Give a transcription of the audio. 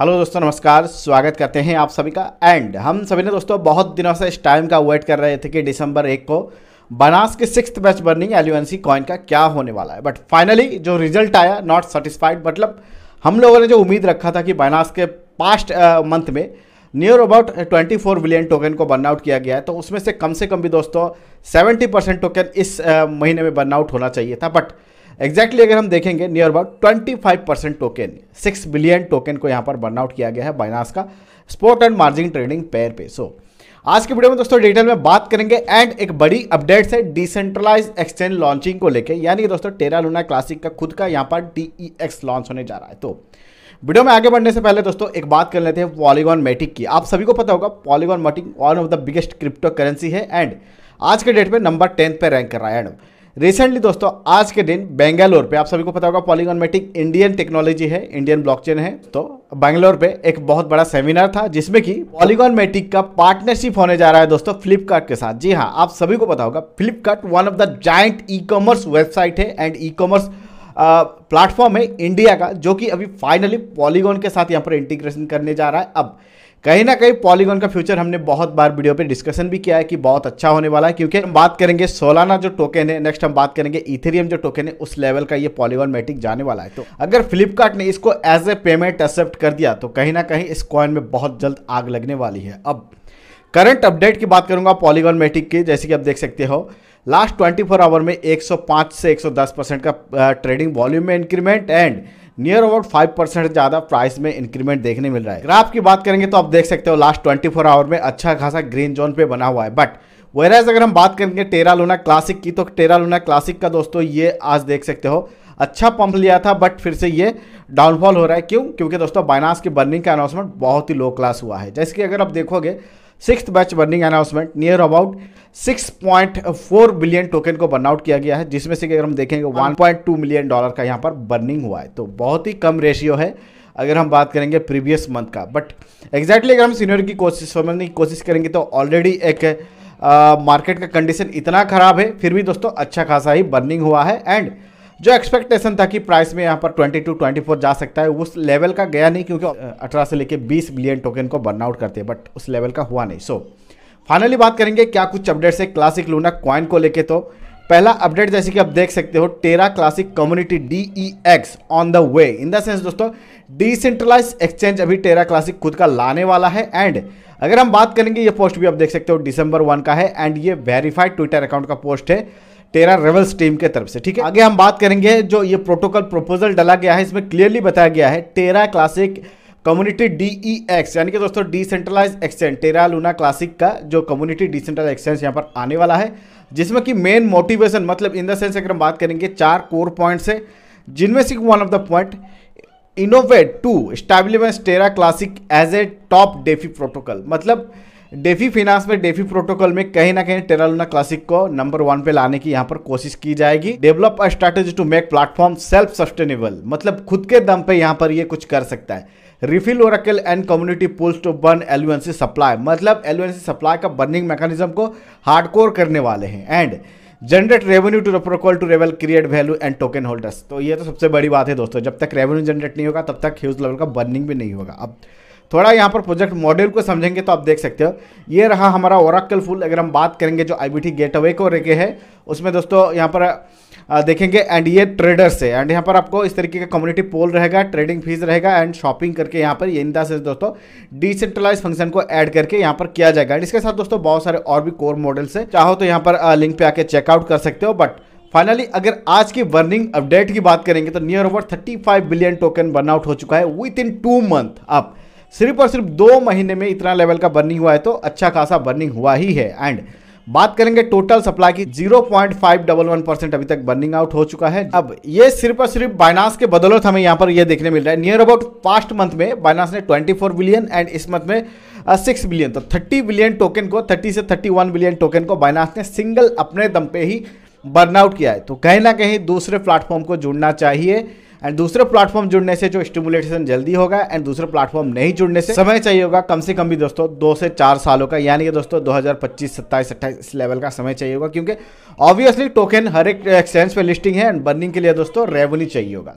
hello दोस्तों नमस्कार स्वागत करते हैं आप सभी का एंड हम सभी ने दोस्तों बहुत दिनों से इस टाइम का वेट कर रहे थे कि दिसंबर एक को बनास के six match burning LUNC coin का क्या होने वाला है बट फाइनली जो रिजल्ट आया नॉट सेटिस्फाइड मतलब हम लोगों ने जो उम्मीद रखा था कि बनास के पास्ट मंथ में नियर अबाउट 24 बिलियन टोकन को बर्नआउट किया गया है तो उसमें से कम से कम भी दोस्तों 70 परसेंट टोकन इस महीने में बर्नआउट होना चाहिए था बट एग्जैक्टली exactly अगर हम देखेंगे near about twenty five percent token six billion token को यहाँ पर बर्नआउट किया गया है बाइनास का sport and margin trading pair पे सो so, आज के वीडियो में दोस्तों डिटेल में बात करेंगे एंड एक बड़ी अपडेट है डिसेंट्रलाइज एक्सचेंज लॉन्चिंग को लेकर यानी कि दोस्तों टेरा लूना क्लासिक का खुद का यहाँ पर डीईएक्स लॉन्च e होने जा रहा है तो वीडियो में आगे बढ़ने से पहले दोस्तों एक बात कर लेते हैं पॉलीगॉन मेटिक की आप सभी को पता होगा Polygon Matic one of the biggest cryptocurrency है एंड आज के डेट में नंबर टेंथ पे रैंक कर रहा है एंड रिसेंटली दोस्तों आज के दिन बेंगलोर पे आप सभी को पता होगा पॉलीगोनमेटिक इंडियन टेक्नोलॉजी है इंडियन ब्लॉकचेन है तो बेंगलोर पे एक बहुत बड़ा सेमिनार था जिसमें कि पॉलीगोनमेटिक का पार्टनरशिप होने जा रहा है दोस्तों फ्लिपकार्ट के साथ जी हाँ आप सभी को पता होगा Flipkart one of the giant e commerce website है एंड ई कॉमर्स प्लेटफॉर्म है इंडिया का जो कि अभी फाइनली पॉलीगॉन के साथ यहाँ पर इंटीग्रेशन करने जा रहा है अब कहीं ना कहीं पॉलीगॉन का फ्यूचर हमने बहुत बार वीडियो पे डिस्कशन भी किया है कि बहुत अच्छा होने वाला है क्योंकि हम बात करेंगे सोलाना जो टोकन है नेक्स्ट हम बात करेंगे इथेरियम जो टोकन है उस लेवल का ये पॉलीगॉन मैटिक जाने वाला है तो अगर फ्लिपकार्ट ने इसको एज ए पेमेंट एक्सेप्ट कर दिया तो कहीं ना कहीं इस कॉइन में बहुत जल्द आग लगने वाली है अब करंट अपडेट की बात करूंगा पॉलीगॉन मैटिक की जैसे कि आप देख सकते हो लास्ट ट्वेंटी फोर आवर में 105 से 110 परसेंट का ट्रेडिंग वॉल्यूम में increment and near about five percent ज़्यादा प्राइस में इंक्रीमेंट देखने मिल रहा है ग्राफ की बात करेंगे तो आप देख सकते हो लास्ट ट्वेंटी फोर आवर में अच्छा खासा ग्रीन जोन पे बना हुआ है बट वेराज अगर हम बात करेंगे टेरा लूना क्लासिक की तो टेरा लूना क्लासिक का दोस्तों ये आज देख सकते हो अच्छा पंप लिया था बट फिर से ये डाउनफॉल हो रहा है क्यों क्योंकि दोस्तों बाइनास की बर्निंग का अनाउंसमेंट बहुत ही लो क्लास हुआ है जैसे कि अगर आप देखोगे six batch burning announcement near about 6.4 billion token को बर्नआउट किया गया है जिसमें से अगर हम देखेंगे 1.2 मिलियन डॉलर का यहाँ पर बर्निंग हुआ है तो बहुत ही कम रेशियो है अगर हम बात करेंगे प्रीवियस मंथ का बट एग्जैक्टली अगर हम सीनियर की कोशिश समझने की कोशिश करेंगे तो ऑलरेडी एक मार्केट uh, का कंडीशन इतना ख़राब है फिर भी दोस्तों अच्छा खासा ही बर्निंग हुआ है एंड जो एक्सपेक्टेशन था कि प्राइस में यहाँ पर 22 टू 24 जा सकता है उस लेवल का गया नहीं क्योंकि 18 से लेके 20 बिलियन टोकन को बर्नआउट करते हैं बट उस लेवल का हुआ नहीं सो so, फाइनली बात करेंगे क्या कुछ अपडेट्स है क्लासिक लूना क्वाइन को लेके तो पहला अपडेट जैसे कि आप देख सकते हो Terra Classic community D E X on the way in the sense दोस्तों डिसेंट्रलाइज एक्सचेंज अभी टेरा क्लासिक खुद का लाने वाला है एंड अगर हम बात करेंगे ये पोस्ट भी आप देख सकते हो दिसंबर वन का है एंड ये वेरीफाइड ट्विटर अकाउंट का पोस्ट है टेरा रेवल्स टीम के तरफ से ठीक है आगे हम बात करेंगे जो ये प्रोटोकॉल प्रपोजल डाला गया है इसमें क्लियरली बताया गया है Terra Classic community D X यानी कि दोस्तों decentralize exchange Terra Luna Classic का जो कम्युनिटी डिसेंट्रलाइज एक्सचेंज यहाँ पर आने वाला है जिसमें कि मेन मोटिवेशन मतलब इन द सेंस अगर हम बात करेंगे चार कोर पॉइंट्स है जिनमें से one of the point innovate to establishment Terra Classic as a top DeFi protocol मतलब डेफी फिनांस में डेफी प्रोटोकॉल में कहीं ना कहीं टेरालुना क्लासिक को नंबर वन पे लाने की यहाँ पर कोशिश की जाएगी develop a strategy to make platform self sustainable मतलब खुद के दम पे यहाँ पर ये कुछ कर सकता है refill oracle and community pools to burn LUNC supply मतलब एलुएंसी सप्लाई का बर्निंग मैकेनिज्म को हार्डकोर करने वाले हैं and generate revenue to protocol to revel create value and token holders तो ये तो सबसे बड़ी बात है दोस्तों जब तक रेवेन्यू जनरेट नहीं होगा तब तक ह्यूज लेवल का बर्निंग भी नहीं होगा अब थोड़ा यहाँ पर प्रोजेक्ट मॉडल को समझेंगे तो आप देख सकते हो ये रहा हमारा ओराकल फुल अगर हम बात करेंगे जो आई बी गेट अवे को रेके है उसमें दोस्तों यहाँ पर देखेंगे एंड ये ट्रेडर्स से एंड यहाँ पर आपको इस तरीके का कम्युनिटी पोल रहेगा ट्रेडिंग फीस रहेगा एंड शॉपिंग करके यहाँ पर इंदा से दोस्तों डिसेंट्रलाइज फंक्शन को ऐड करके यहाँ पर किया जाएगा एंड इसके साथ दोस्तों बहुत सारे और भी कोर मॉडल्स है चाहो तो यहाँ पर लिंक पे आके चेकआउट कर सकते हो बट फाइनली अगर आज की बर्निंग अपडेट की बात करेंगे तो near over five billion token burnout हो चुका है विद इन टू मंथ आप सिर्फ और सिर्फ दो महीने में इतना लेवल का बर्निंग हुआ है तो अच्छा खासा बर्निंग हुआ ही है एंड बात करेंगे टोटल सप्लाई की 0.511 परसेंट अभी तक बर्निंग आउट हो चुका है अब ये सिर्फ और सिर्फ बाइनास के बदौलत हमें यहाँ पर ये देखने मिल रहा है नियर अबाउट पास्ट मंथ में बाइनास ने 24 बिलियन एंड इस मंथ में सिक्स बिलियन तो 30 बिलियन टोकन को 30 से 31 बिलियन टोकन को बाइनास ने सिंगल अपने दम पे ही बर्नआउट किया है तो कहीं ना कहीं दूसरे प्लेटफॉर्म को जुड़ना चाहिए एंड दूसरे प्लेटफॉर्म जुड़ने से जो स्टिमुलेशन जल्दी होगा एंड दूसरे प्लेटफॉर्म नहीं जुड़ने से समय चाहिए होगा कम से कम भी दोस्तों दो से चार सालों का यानी कि दोस्तों दो हज़ार पच्चीस सत्ताईस अट्ठाईस इस लेवल का समय चाहिए होगा क्योंकि ऑब्वियसली टोकन हर एक एक्सचेंज पर लिस्टिंग है एंड बर्निंग के लिए दोस्तों रेवेन्यू चाहिए होगा